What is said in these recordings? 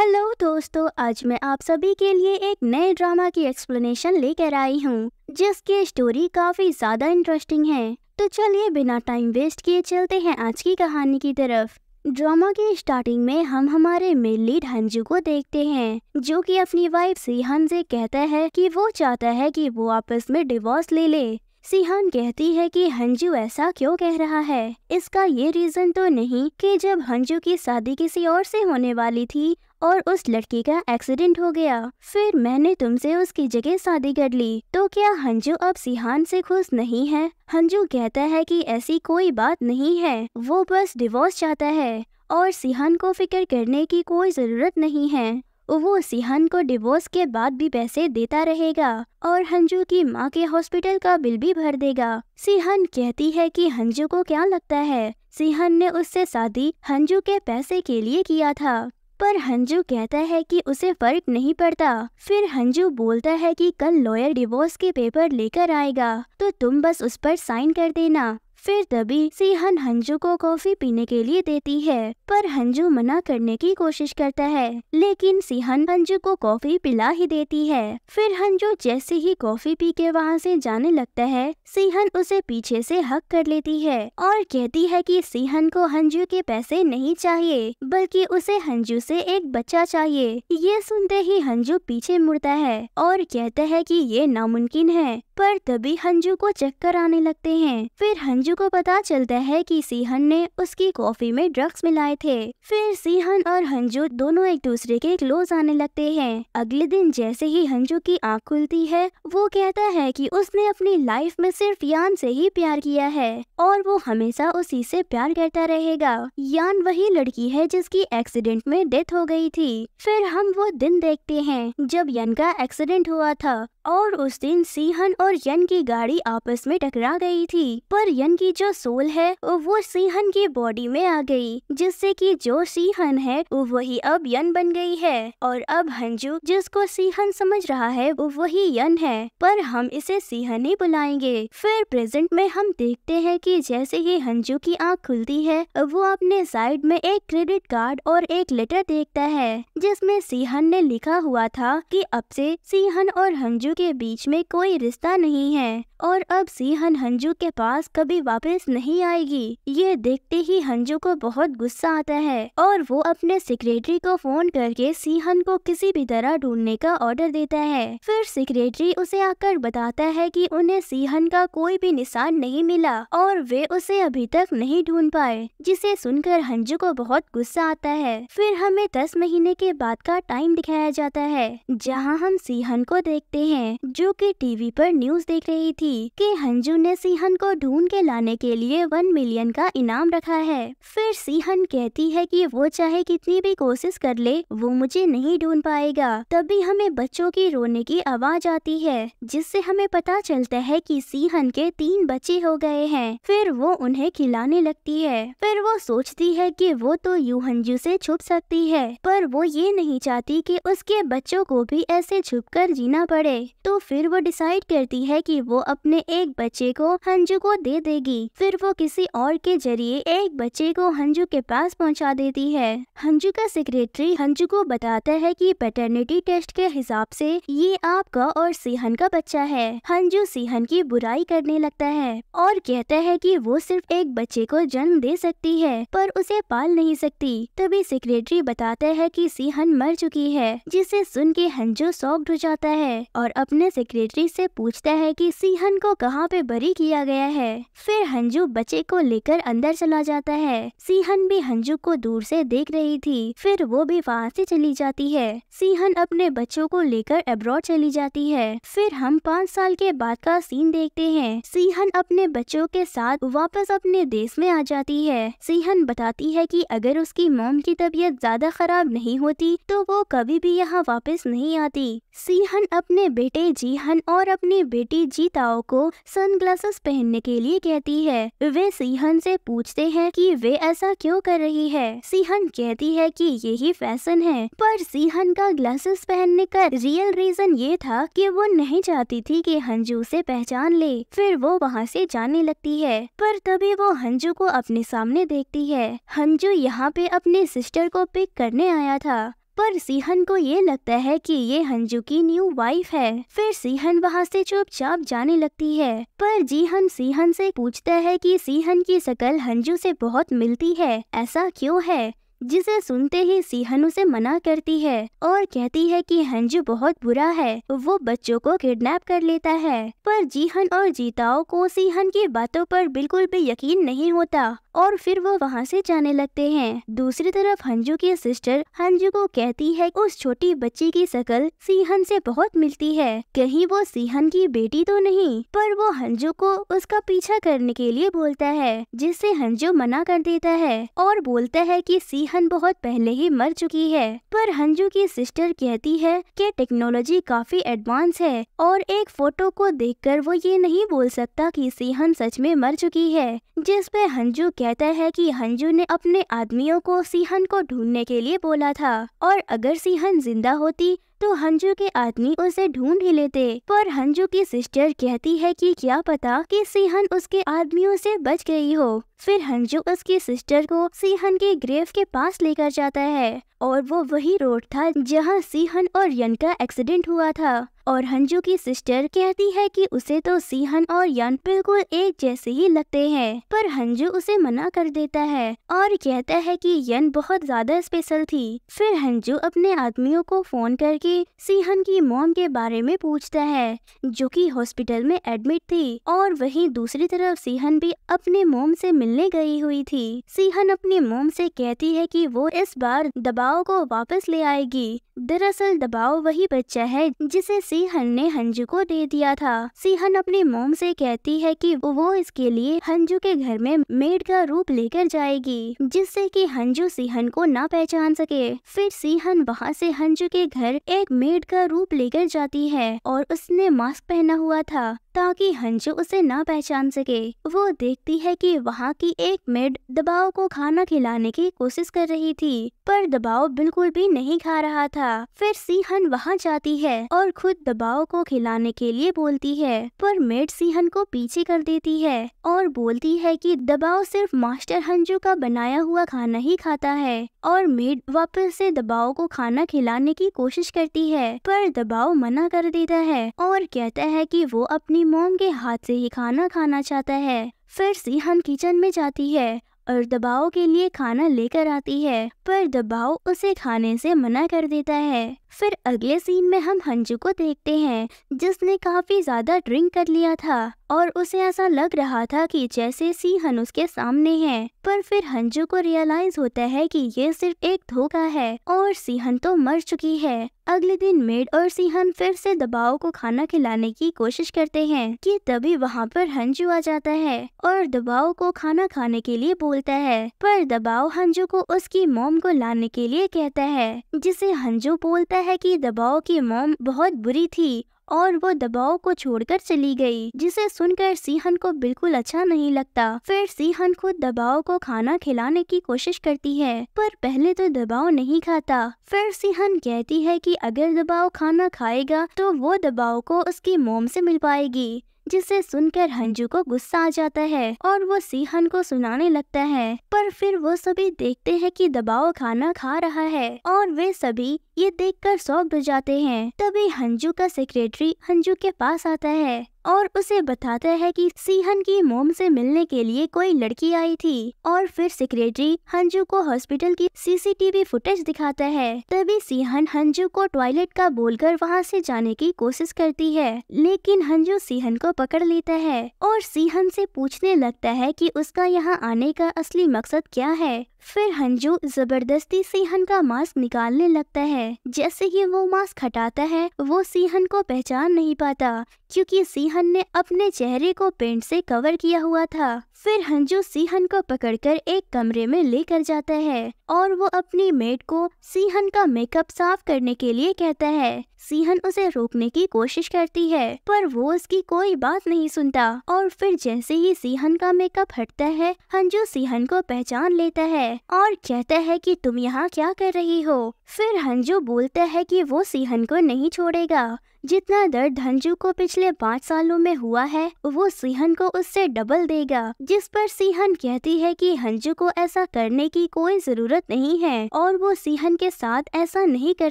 hello दोस्तों आज मैं आप सभी के लिए एक नए ड्रामा की एक्सप्लेनेशन लेकर आई हूँ जिसकी स्टोरी काफी ज्यादा इंटरेस्टिंग है तो चलिए बिना टाइम वेस्ट किए चलते हैं आज की कहानी की तरफ ड्रामा के स्टार्टिंग में हम हमारे मेन लीड हंजू को देखते हैं जो कि अपनी वाइफ से हंजे कहता है कि वो चाहता है कि वो आपस में डिवोर्स ले ले सिहान कहती है कि हंजू ऐसा क्यों कह रहा है इसका ये रीजन तो नहीं कि जब हंजू की शादी किसी और से होने वाली थी और उस लड़की का एक्सीडेंट हो गया फिर मैंने तुमसे उसकी जगह शादी कर ली तो क्या हंजू अब सिहान से खुश नहीं है हंजू कहता है कि ऐसी कोई बात नहीं है वो बस डिवोर्स चाहता है और सिहान को फिक्र करने की कोई ज़रूरत नहीं है वो सिहान को डिवोर्स के बाद भी पैसे देता रहेगा और हंजू की माँ के हॉस्पिटल का बिल भी भर देगा सिहान कहती है कि हंजू को क्या लगता है सिहान ने उससे शादी हंजू के पैसे के लिए किया था पर हंजू कहता है कि उसे फर्क नहीं पड़ता फिर हंजू बोलता है कि कल लॉयर डिवोर्स के पेपर लेकर आएगा तो तुम बस उस पर साइन कर देना फिर तभी सीहन हंजू को कॉफी पीने के लिए देती है पर हंजू मना करने की कोशिश करता है लेकिन सीहन हंजू को कॉफी पिला ही देती है फिर हंजू जैसे ही कॉफी पी के वहाँ से जाने लगता है सीहन उसे पीछे से हक कर लेती है और कहती है कि सीहन को हंजू के पैसे नहीं चाहिए बल्कि उसे हंजू से एक बच्चा चाहिए ये सुनते ही हंजू पीछे मुड़ता है और कहता है की ये नामुमकिन है पर तभी हंजू को चक्कर आने लगते है फिर हंजू राजू को पता चलता है कि सीहन ने उसकी कॉफी में ड्रग्स मिलाए थे फिर सीहन और हंजू दोनों एक दूसरे के क्लोज आने लगते हैं अगले दिन जैसे ही हंजू की आंख खुलती है वो कहता है कि उसने अपनी लाइफ में सिर्फ यान से ही प्यार किया है और वो हमेशा उसी से प्यार करता रहेगा यान वही लड़की है जिसकी एक्सीडेंट में डेथ हो गयी थी फिर हम वो दिन देखते है जब यन का एक्सीडेंट हुआ था और उस दिन सीहन और यन की गाड़ी आपस में टकरा गई थी पर यन की जो सोल है वो सीहन की बॉडी में आ गई जिससे कि जो सीहन है वही अब यन बन गई है और अब हंजू जिसको सीहन समझ रहा है वही यन है पर हम इसे सीहन ही बुलाएंगे फिर प्रेजेंट में हम देखते हैं कि जैसे ही हंजू की आंख खुलती है वो अपने साइड में एक क्रेडिट कार्ड और एक लेटर देखता है जिसमें सीहन ने लिखा हुआ था कि अब से सीहन और हंजू के बीच में कोई रिश्ता नहीं है और अब सीहन हंजू के पास कभी वापस नहीं आएगी ये देखते ही हंजू को बहुत गुस्सा आता है और वो अपने सेक्रेटरी को फोन करके सीहन को किसी भी तरह ढूंढने का ऑर्डर देता है फिर सेक्रेटरी उसे आकर बताता है कि उन्हें सीहन का कोई भी निशान नहीं मिला और वे उसे अभी तक नहीं ढूंढ पाए जिसे सुनकर हंजू को बहुत गुस्सा आता है फिर हमें दस महीने के बाद का टाइम दिखाया जाता है जहाँ हम सीहन को देखते है जो की टीवी पर न्यूज देख रही थी थी कि हंजू ने सिंहन को ढूंढ के लाने के लिए वन मिलियन का इनाम रखा है फिर सिंहन कहती है कि वो चाहे कितनी भी कोशिश कर ले वो मुझे नहीं ढूंढ पाएगा तभी हमें बच्चों की रोने की आवाज आती है जिससे हमें पता चलता है कि सिंहन के तीन बच्चे हो गए हैं फिर वो उन्हें खिलाने लगती है फिर वो सोचती है कि वो तो यू हंजू से छुप सकती है पर वो ये नहीं चाहती कि उसके बच्चों को भी ऐसे छुप कर जीना पड़े तो फिर वो डिसाइड करती है कि वो अब अपने एक बच्चे को हंजू को दे देगी फिर वो किसी और के जरिए एक बच्चे को हंजू के पास पहुंचा देती है हंजू का सेक्रेटरी हंजू को बताता है कि पेटर्निटी टेस्ट के हिसाब से ये आपका और सिहन का बच्चा है हंजू सिहन की बुराई करने लगता है और कहता है कि वो सिर्फ एक बच्चे को जन्म दे सकती है पर उसे पाल नहीं सकती तभी सेक्रेटरी बताता है कि सिहन मर चुकी है जिसे सुन के हंजू सॉफ्ट हो जाता है और अपने सेक्रेटरी से पूछता है कि सिहन दुल्हन को कहाँ पे बरी किया गया है फिर हंजू बच्चे को लेकर अंदर चला जाता है सीहन भी हंजू को दूर से देख रही थी फिर वो भी वहाँ से चली जाती है सीहन अपने बच्चों को लेकर अब्रॉड चली जाती है फिर हम पाँच साल के बाद का सीन देखते हैं सीहन अपने बच्चों के साथ वापस अपने देश में आ जाती है सीहन बताती है की अगर उसकी मोम की तबीयत ज्यादा खराब नहीं होती तो वो कभी भी यहाँ वापस नहीं आती सीहन अपने बेटे जीहन और अपनी बेटी जीताओ साओ को सनग्लासेस पहनने के लिए कहती है वे सीहन से पूछते हैं कि वे ऐसा क्यों कर रही है सीहन कहती है कि यही फैशन है पर सीहन का ग्लासेस पहनने का रियल रीजन ये था कि वो नहीं चाहती थी कि हंजू उसे पहचान ले फिर वो वहाँ से जाने लगती है पर तभी वो हंजू को अपने सामने देखती है हंजू यहाँ पे अपने सिस्टर को पिक करने आया था पर सीहन को ये लगता है कि ये हंजू की न्यू वाइफ है फिर सीहन वहाँ से चुपचाप जाने लगती है पर जीहन सीहन से पूछता है कि सीहन की शकल हंजू से बहुत मिलती है ऐसा क्यों है जिसे सुनते ही सीहन उसे मना करती है और कहती है कि हंजू बहुत बुरा है वो बच्चों को किडनैप कर लेता है पर जीहन और जीताओ को सीहन की बातों पर बिल्कुल भी यकीन नहीं होता और फिर वो वहाँ से जाने लगते हैं दूसरी तरफ हंजू की सिस्टर हंजू को कहती है उस छोटी बच्ची की शकल सीहन से बहुत मिलती है कहीं वो सीहन की बेटी तो नहीं पर वो हंजू को उसका पीछा करने के लिए बोलता है जिससे हंजू मना कर देता है और बोलता है कि सीहन हन बहुत पहले ही मर चुकी है पर हंजू की सिस्टर कहती है कि टेक्नोलॉजी काफी एडवांस है और एक फोटो को देखकर वो ये नहीं बोल सकता कि सीहन सच में मर चुकी है जिस पे हंजू कहता है कि हंजू ने अपने आदमियों को सीहन को ढूंढने के लिए बोला था और अगर सीहन जिंदा होती तो हंजू के आदमी उसे ढूंढ ही लेते पर हंजू की सिस्टर कहती है कि क्या पता कि सिहन उसके आदमियों से बच गई हो फिर हंजू उसकी सिस्टर को सिहन के ग्रेव के पास लेकर जाता है और वो वही रोड था जहाँ सिहन और यन का एक्सीडेंट हुआ था और हंजू की सिस्टर कहती है कि उसे तो सीहन और यन बिल्कुल एक जैसे ही लगते हैं पर हंजू उसे मना कर देता है और कहता है कि यन बहुत ज्यादा स्पेशल थी फिर हंजू अपने आदमियों को फोन करके सीहन की मोम के बारे में पूछता है जो कि हॉस्पिटल में एडमिट थी और वहीं दूसरी तरफ सीहन भी अपने मोम से मिलने गई हुई थी सीहन अपने मोम से कहती है की वो इस बार दबाव को वापस ले आएगी दरअसल दबाव वही बच्चा है जिसे सिंहन ने हंजू को दे दिया था सिंहन अपने मोम से कहती है कि वो इसके लिए हंजू के घर में मेड का रूप लेकर जाएगी जिससे कि हंजू सिंहन को ना पहचान सके फिर सिंहन वहाँ से हंजू के घर एक मेड का रूप लेकर जाती है और उसने मास्क पहना हुआ था ताकि हंजू उसे न पहचान सके वो देखती है कि वहाँ की एक मेड दबाव को खाना खिलाने की कोशिश कर रही थी पर दबाव बिल्कुल भी नहीं खा रहा था फिर सीहन वहाँ जाती है और खुद दबाव को खिलाने के लिए बोलती है पर मेड सीहन को पीछे कर देती है और बोलती है कि दबाव सिर्फ मास्टर हंजू का बनाया हुआ खाना ही खाता है और मेड वापस से दबाव को खाना खिलाने की कोशिश करती है पर दबाव मना कर देता है और कहता है कि वो अपनी अपनी मोम के हाथ से ये खाना खाना चाहता है फिर सीहन किचन में जाती है और दबाव के लिए खाना लेकर आती है पर दबाव उसे खाने से मना कर देता है फिर अगले सीन में हम हंजू को देखते हैं जिसने काफी ज्यादा ड्रिंक कर लिया था और उसे ऐसा लग रहा था कि जैसे सीहन उसके सामने है पर फिर हंजू को रियलाइज होता है कि ये सिर्फ एक धोखा है और सीहन तो मर चुकी है अगले दिन मेड और सिंहन फिर से दबाव को खाना खिलाने की कोशिश करते हैं कि तभी वहाँ पर हंजू आ जाता है और दबाव को खाना खाने के लिए बोलता है पर दबाव हंजू को उसकी मोम को लाने के लिए कहता है जिसे हंजू बोलता है कि दबाव की मोम बहुत बुरी थी और वो दबाव को छोड़कर चली गई जिसे सुनकर सीहन को बिल्कुल अच्छा नहीं लगता फिर सीहन खुद दबाव को खाना खिलाने की कोशिश करती है पर पहले तो दबाव नहीं खाता फिर सीहन कहती है कि अगर दबाव खाना खाएगा तो वो दबाव को उसकी मोम से मिल पाएगी जिसे सुनकर हंजू को गुस्सा आ जाता है और वो सीहन को सुनाने लगता है पर फिर वो सभी देखते हैं कि दबाव खाना खा रहा है और वे सभी ये देखकर सौग जाते हैं तभी हंजू का सेक्रेटरी हंजू के पास आता है और उसे बताता है कि सीहन की मोम से मिलने के लिए कोई लड़की आई थी और फिर सेक्रेटरी हंजू को हॉस्पिटल की सीसीटीवी फुटेज दिखाता है तभी सीहन हंजू को टॉयलेट का बोलकर वहाँ से जाने की कोशिश करती है लेकिन हंजू सीहन को पकड़ लेता है और सीहन से पूछने लगता है कि उसका यहाँ आने का असली मकसद क्या है फिर हंजू जबरदस्ती सिंहन का मास्क निकालने लगता है जैसे ही वो मास्क हटाता है वो सिंहन को पहचान नहीं पाता क्योंकि सिंहन ने अपने चेहरे को पेंट से कवर किया हुआ था फिर हंजू सीहन को पकड़कर एक कमरे में लेकर जाता है और वो अपनी मेड को सीहन का मेकअप साफ करने के लिए कहता है सीहन उसे रोकने की कोशिश करती है पर वो उसकी कोई बात नहीं सुनता और फिर जैसे ही सीहन का मेकअप हटता है हंजू सीहन को पहचान लेता है और कहता है कि तुम यहाँ क्या कर रही हो फिर हंजू बोलता है कि वो सीहन को नहीं छोड़ेगा जितना दर्द धंजू को पिछले पाँच सालों में हुआ है वो सिंहन को उससे डबल देगा जिस पर सिंहन कहती है कि हंजू को ऐसा करने की कोई जरूरत नहीं है और वो सिंहन के साथ ऐसा नहीं कर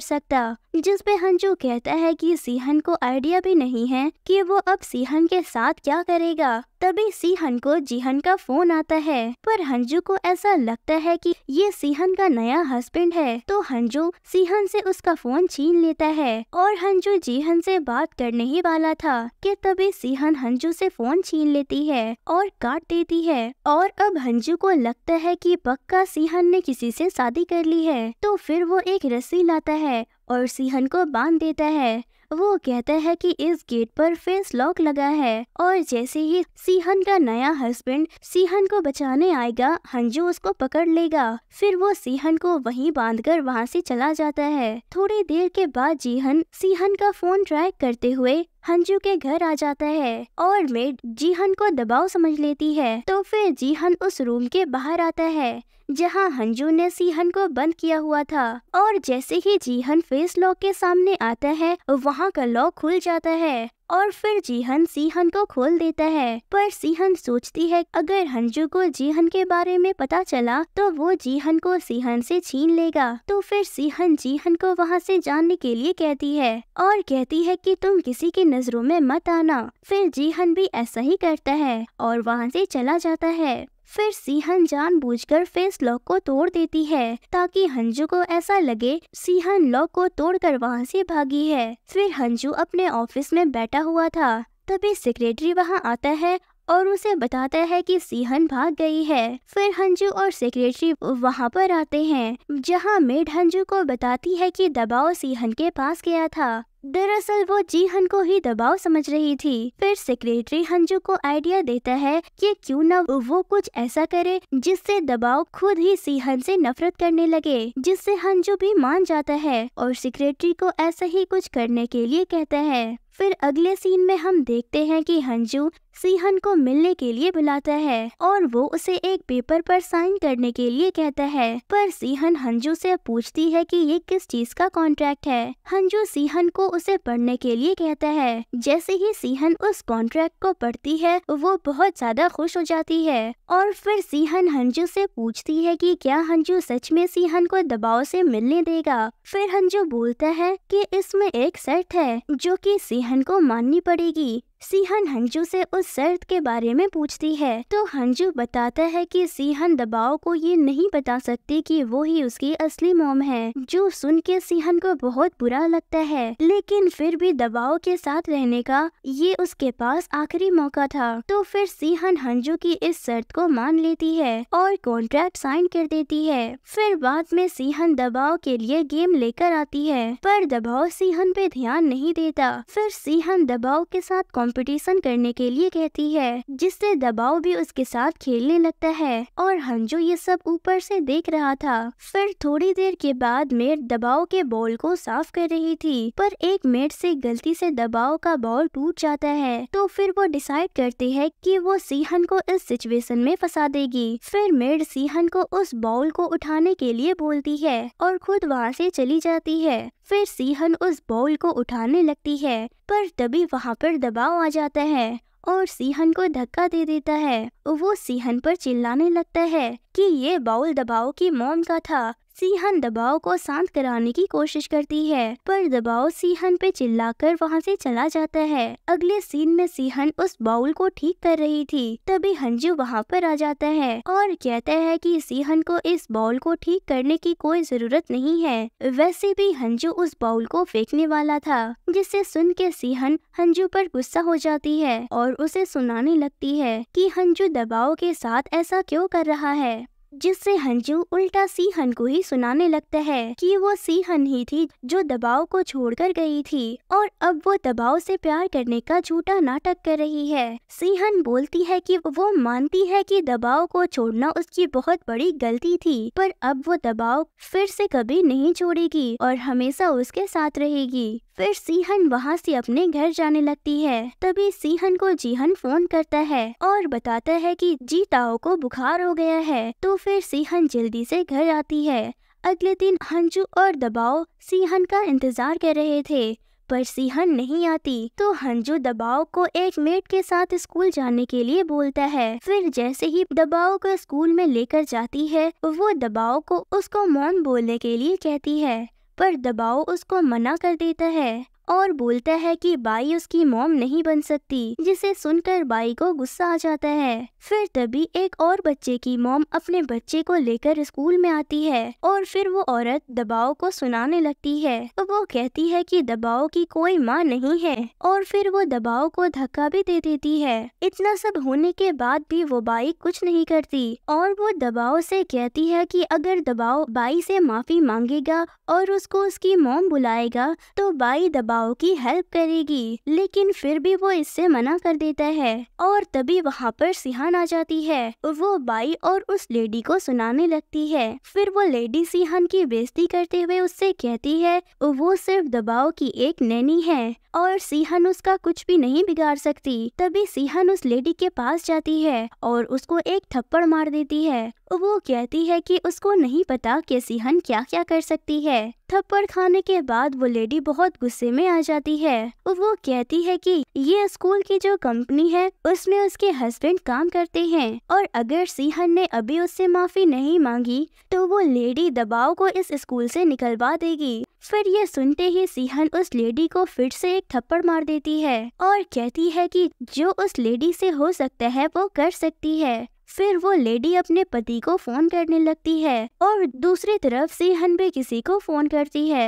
सकता जिसपे हंजू कहता है कि सिंहन को आइडिया भी नहीं है कि वो अब सिंहन के साथ क्या करेगा तभी सिंहन को जीहन का फोन आता है पर हंजू को ऐसा लगता है कि ये सिंहन का नया हस्बैंड है तो हंजू सिंहन से उसका फोन छीन लेता है और हंजू जीहन उनसे बात करने ही वाला था कि तभी सिहन हंजू से फोन छीन लेती है और काट देती है और अब हंजू को लगता है कि पक्का सिहन ने किसी से शादी कर ली है तो फिर वो एक रस्सी लाता है और सिहन को बांध देता है वो कहता है कि इस गेट पर फेस लॉक लगा है और जैसे ही सीहन का नया हस्बैंड सीहन को बचाने आएगा हंजू उसको पकड़ लेगा फिर वो सीहन को वहीं बांधकर वहाँ से चला जाता है थोड़ी देर के बाद जीहन सीहन का फोन ट्रैक करते हुए हंजू के घर आ जाता है और मेड जीहन को दबाव समझ लेती है तो फिर जीहन उस रूम के बाहर आता है जहां हंजू ने सीहन को बंद किया हुआ था और जैसे ही जीहन फेस लॉक के सामने आता है वहां का लॉक खुल जाता है और फिर जीहन सीहन को खोल देता है पर सीहन सोचती है अगर हंजू को जीहन के बारे में पता चला तो वो जीहन को सीहन से छीन लेगा तो फिर सीहन जीहन को वहाँ से जानने के लिए कहती है और कहती है कि तुम किसी की नजरों में मत आना फिर जीहन भी ऐसा ही करता है और वहाँ से चला जाता है फिर सिंहन जानबूझकर फेस लॉक को तोड़ देती है ताकि हंजू को ऐसा लगे सिंहन लॉक को तोड़कर वहाँ से भागी है फिर हंजू अपने ऑफिस में बैठा हुआ था तभी सेक्रेटरी वहाँ आता है और उसे बताता है कि सीहन भाग गई है फिर हंजू और सेक्रेटरी वहाँ पर आते हैं जहाँ मेड हंजू को बताती है कि दबाव सीहन के पास गया था दरअसल वो जीहन को ही दबाव समझ रही थी फिर सेक्रेटरी हंजू को आइडिया देता है कि क्यों न वो कुछ ऐसा करे जिससे दबाव खुद ही सीहन से नफरत करने लगे जिससे हंजू भी मान जाता है और सेक्रेटरी को ऐसा ही कुछ करने के लिए कहता है फिर अगले सीन में हम देखते हैं कि हंजू सीहन को मिलने के लिए बुलाता है और वो उसे एक पेपर पर साइन करने के लिए कहता है पर सीहन हंजू से पूछती है कि ये किस चीज का कॉन्ट्रैक्ट है हंजू सीहन को उसे पढ़ने के लिए कहता है जैसे ही सीहन उस कॉन्ट्रैक्ट को पढ़ती है वो बहुत ज्यादा खुश हो जाती है और फिर सीहन हंजू से पूछती है कि क्या हंजू सच में सीहन को दबाव से मिलने देगा फिर हंजू बोलता है कि इसमें एक शर्त है जो कि सीहन को माननी पड़ेगी सीहन हंजू से उस शर्त के बारे में पूछती है तो हंजू बताता है कि सीहन दबाव को ये नहीं बता सकती कि वो ही उसकी असली मोम है जो सुन के सीहन को बहुत बुरा लगता है लेकिन फिर भी दबाव के साथ रहने का ये उसके पास आखिरी मौका था तो फिर सीहन हंजू की इस शर्त को को मान लेती है और कॉन्ट्रैक्ट साइन कर देती है फिर बाद में सीहन दबाव के लिए गेम लेकर आती है पर दबाव सीहन पे ध्यान नहीं देता फिर सीहन दबाव के साथ कंपटीशन करने के लिए कहती है जिससे दबाव भी उसके साथ खेलने लगता है और हंजू ये सब ऊपर से देख रहा था फिर थोड़ी देर के बाद मेट दबाव के बॉल को साफ कर रही थी पर एक मेट से गलती से दबाव का बॉल टूट जाता है तो फिर वो डिसाइड करती है कि वो सीहन को इस सिचुएशन में में फंसा देगी फिर मेड सीहन को उस बाउल को उठाने के लिए बोलती है और खुद वहाँ से चली जाती है फिर सीहन उस बाउल को उठाने लगती है पर तभी वहाँ पर दबाव आ जाता है और सीहन को धक्का दे देता है वो सीहन पर चिल्लाने लगता है कि ये बाउल दबाव की मोम का था सीहन दबाव को शांत कराने की कोशिश करती है पर दबाव सीहन पे चिल्लाकर वहाँ से चला जाता है अगले सीन में सीहन उस बाउल को ठीक कर रही थी तभी हंजू वहाँ पर आ जाता है और कहता है कि सीहन को इस बाउल को ठीक करने की कोई जरूरत नहीं है वैसे भी हंजू उस बाउल को फेंकने वाला था जिसे सुन के सीहन हंजू पर गुस्सा हो जाती है और उसे सुनाने लगती है कि हंजू दबाव के साथ ऐसा क्यों कर रहा है जिससे हंजू उल्टा सीहन को ही सुनाने लगता है कि वो सीहन ही थी जो दबाव को छोड़कर गई थी और अब वो दबाव से प्यार करने का झूठा नाटक कर रही है सीहन बोलती है कि वो मानती है कि दबाव को छोड़ना उसकी बहुत बड़ी गलती थी पर अब वो दबाव फिर से कभी नहीं छोड़ेगी और हमेशा उसके साथ रहेगी फिर सीहन वहाँ से अपने घर जाने लगती है तभी सीहन को जीहन फोन करता है और बताता है कि जीताओ को बुखार हो गया है तो फिर सीहन जल्दी से घर आती है अगले दिन हंजू और दबाओ सीहन का इंतजार कर रहे थे पर सीहन नहीं आती तो हंजू दबाओ को एक मेट के साथ स्कूल जाने के लिए बोलता है फिर जैसे ही दबाओ को स्कूल में लेकर जाती है वो दबाओ को उसको मौन बोलने के लिए कहती है पर दबाओ उसको मना कर देता है और बोलता है कि बाई उसकी मोम नहीं बन सकती जिसे सुनकर बाई को गुस्सा आ जाता है फिर तभी एक और बच्चे की मोम अपने बच्चे को लेकर स्कूल में आती है और फिर वो औरत दबाव को सुनाने लगती है वो कहती है कि दबाव की कोई माँ नहीं है और फिर वो दबाव को धक्का भी दे देती है इतना सब होने के बाद भी वो बाई कुछ नहीं करती और वो दबाव से कहती है कि अगर दबाव बाई से माफी मांगेगा और उसको उसकी मोम बुलाएगा तो बाई दबाव पाओ की हेल्प करेगी लेकिन फिर भी वो इससे मना कर देता है और तभी वहाँ पर सिहान आ जाती है वो बाई और उस लेडी को सुनाने लगती है फिर वो लेडी सिहान की बेइज्जती करते हुए उससे कहती है वो सिर्फ दबाव की एक नैनी है और सिहन उसका कुछ भी नहीं बिगाड़ सकती तभी सिहन उस लेडी के पास जाती है और उसको एक थप्पड़ मार देती है वो कहती है कि उसको नहीं पता कि सिहन क्या क्या कर सकती है थप्पड़ खाने के बाद वो लेडी बहुत गुस्से में आ जाती है वो कहती है कि ये स्कूल की जो कंपनी है उसमें उसके हस्बैंड काम करते हैं और अगर सिहन ने अभी उससे माफी नहीं मांगी तो वो लेडी दबाव को इस स्कूल से निकलवा देगी फिर ये सुनते ही सिहन उस लेडी को फिर से एक थप्पड़ मार देती है और कहती है कि जो उस लेडी से हो सकता है वो कर सकती है फिर वो लेडी अपने पति को फोन करने लगती है और दूसरी तरफ सीहन भी किसी को फोन करती है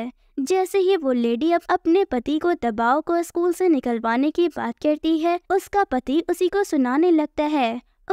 जैसे ही वो लेडी अब अपने पति को दबाव को स्कूल से निकलवाने की बात करती है उसका पति उसी को सुनाने लगता है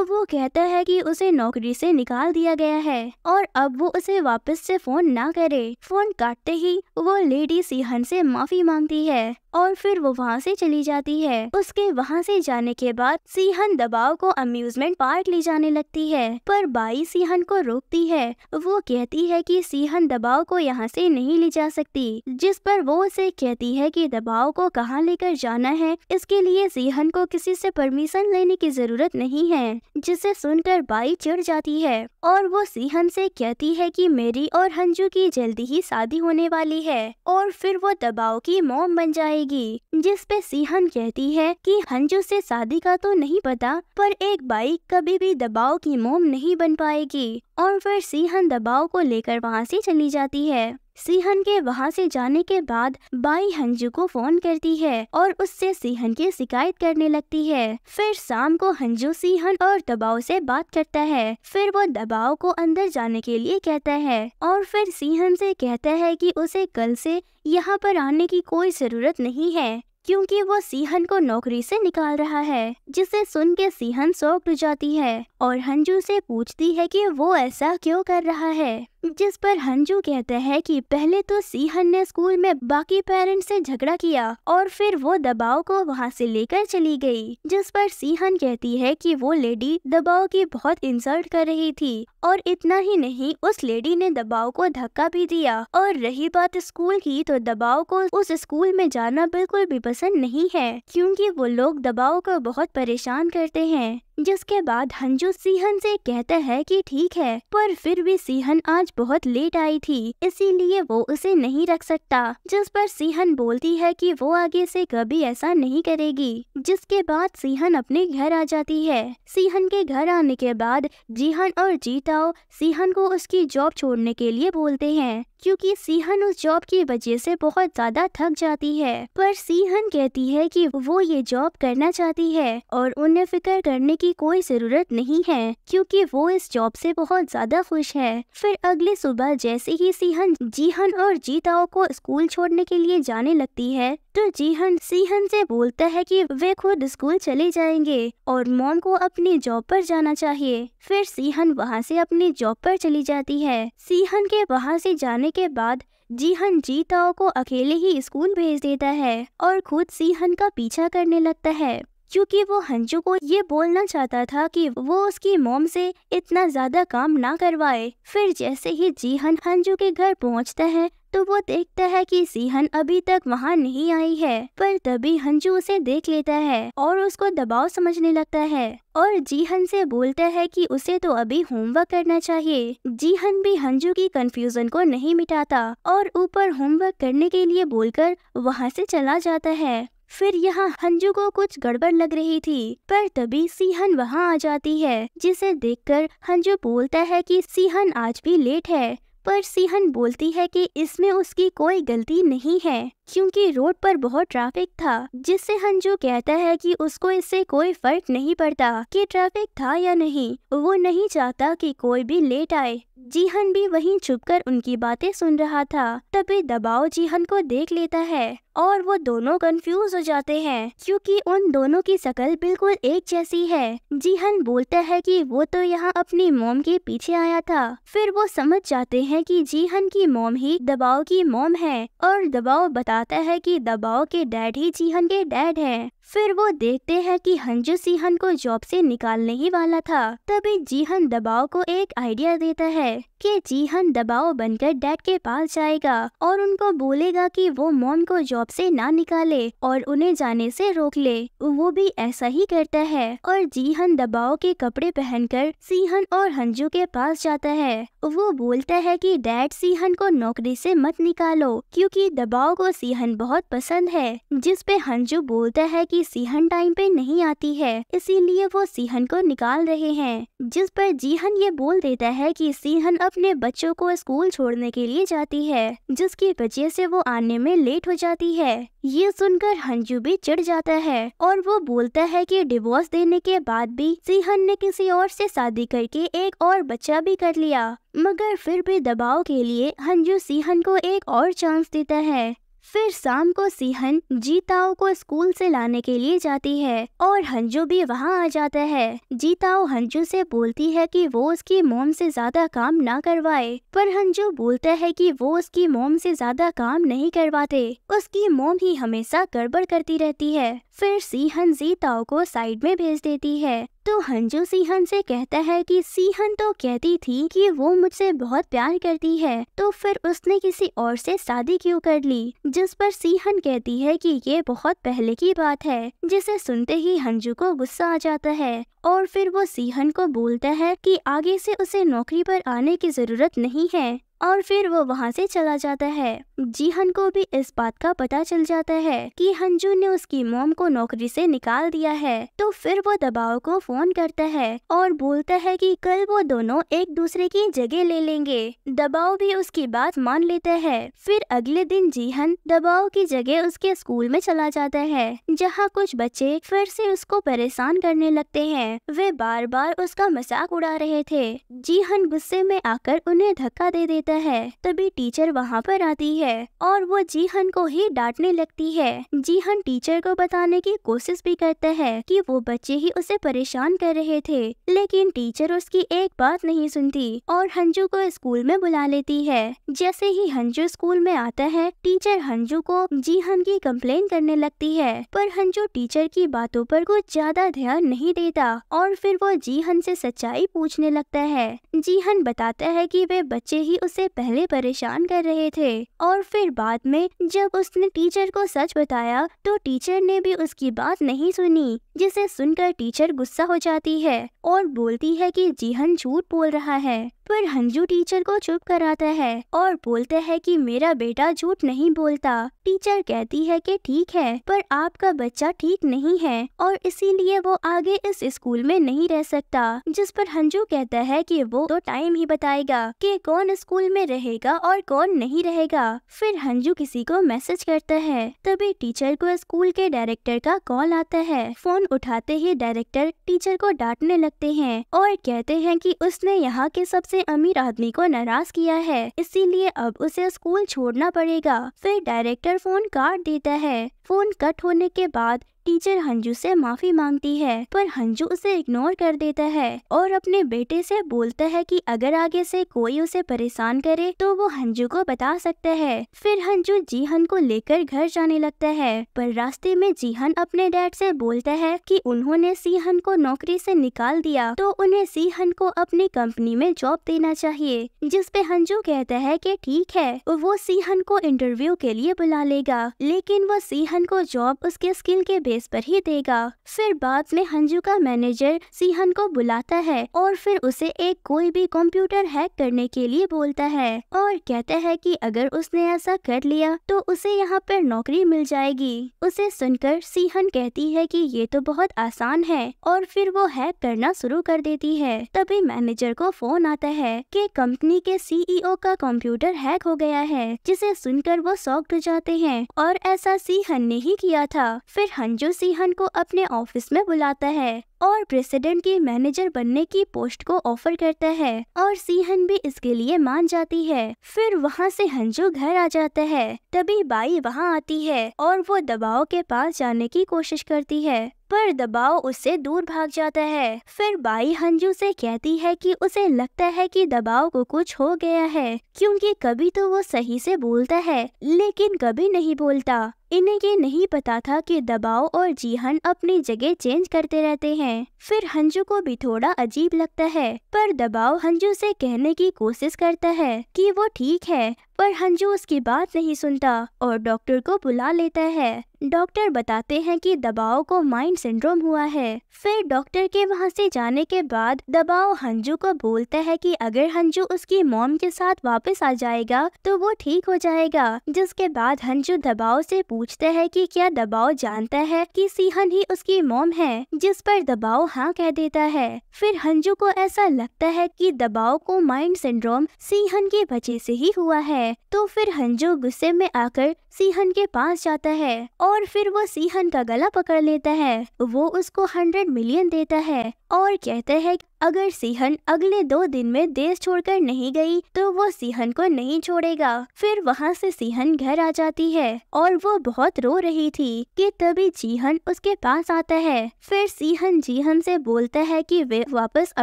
वो कहता है कि उसे नौकरी से निकाल दिया गया है और अब वो उसे वापस से फोन ना करे फोन काटते ही वो लेडी सीहन से माफी मांगती है और फिर वो वहाँ से चली जाती है उसके वहाँ से जाने के बाद सीहन दबाव को अम्यूजमेंट पार्क ले जाने लगती है पर बाई सीहन को रोकती है वो कहती है कि सीहन दबाव को यहाँ से नहीं ले जा सकती जिस पर वो उसे कहती है कि दबाव को कहाँ लेकर जाना है इसके लिए सीहन को किसी से परमिशन लेने की जरूरत नहीं है जिसे सुनकर बाई चिड़ जाती है और वो सीहन से कहती है कि मेरी और हंजू की जल्दी ही शादी होने वाली है और फिर वो दबाव की मोम बन जाए जाएगी जिस पे सीहन कहती है कि हंजू से शादी का तो नहीं पता पर एक बाइक कभी भी दबाव की मोम नहीं बन पाएगी और फिर सीहन दबाव को लेकर वहाँ से चली जाती है सीहन के वहाँ से जाने के बाद बाई हंजू को फोन करती है और उससे सीहन की शिकायत करने लगती है फिर शाम को हंजू सीहन और दबाव से बात करता है फिर वो दबाव को अंदर जाने के लिए कहता है और फिर सीहन से कहता है कि उसे कल से यहाँ पर आने की कोई जरूरत नहीं है क्योंकि वो सीहन को नौकरी से निकाल रहा है जिसे सुन के सीहन सौ जाती है और हंजू से पूछती है कि वो ऐसा क्यों कर रहा है जिस पर हंजू कहता है कि पहले तो सीहन ने स्कूल में बाकी पेरेंट्स से झगड़ा किया और फिर वो दबाव को वहाँ से लेकर चली गई जिस पर सीहन कहती है कि वो लेडी दबाव की बहुत इंसल्ट कर रही थी और इतना ही नहीं उस लेडी ने दबाव को धक्का भी दिया और रही बात स्कूल की तो दबाव को उस स्कूल में जाना बिल्कुल भी पसंद नहीं है क्यूँकी वो लोग दबाव को बहुत परेशान करते हैं जिसके बाद हंजू सीहन से कहता है कि ठीक है पर फिर भी सीहन आज बहुत लेट आई थी इसीलिए वो उसे नहीं रख सकता जिस पर सीहन बोलती है कि वो आगे से कभी ऐसा नहीं करेगी जिसके बाद सीहन अपने घर आ जाती है सीहन के घर आने के बाद जीहन और जीताओ सीहन को उसकी जॉब छोड़ने के लिए बोलते हैं क्योंकि सीहन उस जॉब की वजह से बहुत ज्यादा थक जाती है पर सीहन कहती है कि वो ये जॉब करना चाहती है और उन्हें फिक्र करने की कोई जरूरत नहीं है क्योंकि वो इस जॉब से बहुत ज्यादा खुश है फिर अगले सुबह जैसे ही सीहन जीहन और जीताओ को स्कूल छोड़ने के लिए जाने लगती है तो जीहन सीहन से बोलता है कि वे खुद स्कूल चले जाएंगे और मॉम को अपनी जॉब पर जाना चाहिए फिर सीहन वहाँ से अपनी जॉब पर चली जाती है सीहन के वहाँ से जाने के बाद जीहन जीताओ को अकेले ही स्कूल भेज देता है और खुद सीहन का पीछा करने लगता है क्योंकि वो हंजू को ये बोलना चाहता था कि वो उसकी मोम से इतना ज्यादा काम ना करवाए फिर जैसे ही जीहन हंजू के घर पहुंचता है तो वो देखता है कि सीहन अभी तक वहाँ नहीं आई है पर तभी हंजू उसे देख लेता है और उसको दबाव समझने लगता है और जीहन से बोलता है कि उसे तो अभी होमवर्क करना चाहिए जीहन भी हंजू की कंफ्यूजन को नहीं मिटाता और ऊपर होमवर्क करने के लिए बोलकर वहाँ से चला जाता है फिर यहाँ हंजू को कुछ गड़बड़ लग रही थी पर तभी सीहन वहाँ आ जाती है जिसे देखकर हंजू बोलता है कि सीहन आज भी लेट है पर सीहन बोलती है कि इसमें उसकी कोई गलती नहीं है क्योंकि रोड पर बहुत ट्रैफिक था जिससे हंजू कहता है कि उसको इससे कोई फर्क नहीं पड़ता कि ट्रैफिक था या नहीं वो नहीं चाहता कि कोई भी लेट आए जीहन भी वहीं छुपकर उनकी बातें सुन रहा था तभी दबाव जीहन को देख लेता है और वो दोनों कंफ्यूज हो जाते हैं क्योंकि उन दोनों की शकल बिल्कुल एक जैसी है जीहन बोलता है कि वो तो यहाँ अपनी मोम के पीछे आया था फिर वो समझ जाते हैं कि जीहन की मोम ही दबाव की मोम है और दबाव बता बताता है कि दबाओ के डैड ही जीहन के डैड हैं फिर वो देखते हैं कि हंजू सीहन को जॉब से निकालने ही वाला था तभी जीहन दबाव को एक आइडिया देता है कि जीहन दबाव बनकर डैड के पास जाएगा और उनको बोलेगा कि वो मॉम को जॉब से ना निकाले और उन्हें जाने से रोक ले वो भी ऐसा ही करता है और जीहन दबाव के कपड़े पहनकर सीहन और हंजू के पास जाता है वो बोलता है कि डैड सीहन को नौकरी से मत निकालो क्योंकि दबाव को सीहन बहुत पसंद है जिसपे हंजू बोलता है कि की सीहन टाइम पे नहीं आती है इसीलिए वो सीहन को निकाल रहे हैं जिस पर जीहन ये बोल देता है कि सीहन अपने बच्चों को स्कूल छोड़ने के लिए जाती है जिसकी वजह से वो आने में लेट हो जाती है ये सुनकर हंजू भी चिढ़ जाता है और वो बोलता है कि डिवोर्स देने के बाद भी सीहन ने किसी और से शादी करके एक और बच्चा भी कर लिया मगर फिर भी दबाव के लिए हंजू सीहन को एक और चांस देता है फिर शाम को सिहन जीताओ को स्कूल से लाने के लिए जाती है और हंजू भी वहाँ आ जाता है जीताओ हंजू से बोलती है कि वो उसकी मोम से ज्यादा काम ना करवाए पर हंजू बोलता है कि वो उसकी मोम से ज्यादा काम नहीं करवाते उसकी मोम ही हमेशा गड़बड़ करती रहती है फिर सिहन जीताओ को साइड में भेज देती है तो हंजू सिंहन से कहता है कि सिंहन तो कहती थी कि वो मुझसे बहुत प्यार करती है तो फिर उसने किसी और से शादी क्यों कर ली जिस पर सिंहन कहती है कि ये बहुत पहले की बात है जिसे सुनते ही हंजू को गुस्सा आ जाता है और फिर वो सिंहन को बोलता है कि आगे से उसे नौकरी पर आने की जरूरत नहीं है और फिर वो वहाँ से चला जाता है जीहन को भी इस बात का पता चल जाता है कि हंजू ने उसकी मोम को नौकरी से निकाल दिया है तो फिर वो दबाव को फोन करता है और बोलता है कि कल वो दोनों एक दूसरे की जगह ले लेंगे दबाव भी उसकी बात मान लेता है फिर अगले दिन जीहन दबाव की जगह उसके स्कूल में चला जाता है जहाँ कुछ बच्चे फिर से उसको परेशान करने लगते है वे बार बार उसका मजाक उड़ा रहे थे जीहन गुस्से में आकर उन्हें धक्का दे देता देता है तभी टीचर वहाँ पर आती है और वो जीहन को ही डांटने लगती है जीहन टीचर को बताने की कोशिश भी करता है कि वो बच्चे ही उसे परेशान कर रहे थे लेकिन टीचर उसकी एक बात नहीं सुनती और हंजू को स्कूल में बुला लेती है जैसे ही हंजू स्कूल में आता है टीचर हंजू को जीहन की कंप्लेन करने लगती है पर हंजू टीचर की बातों पर कुछ ज्यादा ध्यान नहीं देता और फिर वो जीहन से सच्चाई पूछने लगता है जीहन बताता है कि वे बच्चे ही उसे उसे पहले परेशान कर रहे थे और फिर बाद में जब उसने टीचर को सच बताया तो टीचर ने भी उसकी बात नहीं सुनी जिसे सुनकर टीचर गुस्सा हो जाती है और बोलती है कि जीहन झूठ बोल रहा है पर हंजू टीचर को चुप कराता है और बोलते हैं कि मेरा बेटा झूठ नहीं बोलता टीचर कहती है कि ठीक है पर आपका बच्चा ठीक नहीं है और इसीलिए वो आगे इस स्कूल में नहीं रह सकता जिस पर हंजू कहता है कि वो तो टाइम ही बताएगा कि कौन स्कूल में रहेगा और कौन नहीं रहेगा फिर हंजू किसी को मैसेज करता है तभी टीचर को स्कूल के डायरेक्टर का कॉल आता है फोन उठाते ही डायरेक्टर टीचर को डांटने लगते हैं और कहते हैं कि उसने यहाँ के सबसे अमीर आदमी को नाराज किया है इसीलिए अब उसे स्कूल छोड़ना पड़ेगा फिर डायरेक्टर फोन काट देता है फोन कट होने के बाद टीचर हंजू से माफी मांगती है पर हंजू उसे इग्नोर कर देता है और अपने बेटे से बोलता है कि अगर आगे से कोई उसे परेशान करे तो वो हंजू को बता सकता है फिर हंजू जीहन को लेकर घर जाने लगता है पर रास्ते में जीहन अपने डैड से बोलता है कि उन्होंने सीहन को नौकरी से निकाल दिया तो उन्हें सीहन को अपनी कंपनी में जॉब देना चाहिए जिसपे हंजू कहता है की ठीक है वो सीहन को इंटरव्यू के लिए बुला लेगा लेकिन वो सीहन सीहन को जॉब उसके स्किल के बेस पर ही देगा फिर बाद में हंजू का मैनेजर सीहन को बुलाता है और फिर उसे एक कोई भी कंप्यूटर हैक करने के लिए बोलता है और कहता है कि अगर उसने ऐसा कर लिया तो उसे यहाँ पर नौकरी मिल जाएगी उसे सुनकर सीहन कहती है कि ये तो बहुत आसान है और फिर वो हैक करना शुरू कर देती है तभी मैनेजर को फोन आता है की कंपनी के सीईओ का कंप्यूटर हैक हो गया है जिसे सुनकर वो सॉक्ट हो जाते हैं और ऐसा सीहन ने ही किया था फिर हंजू सिंहन को अपने ऑफिस में बुलाता है और प्रेसिडेंट के मैनेजर बनने की पोस्ट को ऑफर करता है और सीहन भी इसके लिए मान जाती है फिर वहाँ से हंजू घर आ जाता है तभी बाई वहाँ आती है और वो दबाव के पास जाने की कोशिश करती है पर दबाव उससे दूर भाग जाता है फिर बाई हंजू से कहती है कि उसे लगता है कि दबाव को कुछ हो गया है क्योंकि कभी तो वो सही से बोलता है लेकिन कभी नहीं बोलता इन्हें ये नहीं पता था कि दबाव और जीहन अपनी जगह चेंज करते रहते हैं हैं फिर हंजू को भी थोड़ा अजीब लगता है पर दबाव हंजू से कहने की कोशिश करता है कि वो ठीक है पर हंजू उसकी बात नहीं सुनता और डॉक्टर को बुला लेता है डॉक्टर बताते हैं कि दबाव को माइंड सिंड्रोम हुआ है फिर डॉक्टर के वहाँ से जाने के बाद दबाव हंजू को बोलता है कि अगर हंजू उसकी मॉम के साथ वापस आ जाएगा तो वो ठीक हो जाएगा जिसके बाद हंजू दबाव से पूछता है कि क्या दबाव जानता है कि सीहन ही उसकी मॉम है जिस पर दबाव हाँ कह देता है फिर हंजू को ऐसा लगता है की दबाव को माइंड सिंड्रोम सीहन की वजह से ही हुआ है है तो फिर हंजू गुस्से में आकर सीहन के पास जाता है और फिर वो सीहन का गला पकड़ लेता है वो उसको हंड्रेड मिलियन देता है और कहते हैं अगर सिहन अगले दो दिन में देश छोड़कर नहीं गई तो वो सिहन को नहीं छोड़ेगा फिर वहाँ से सिहन घर आ जाती है और वो बहुत रो रही थी कि तभी जीहन उसके पास आता है फिर सिहन जीहन से बोलता है कि वे वापस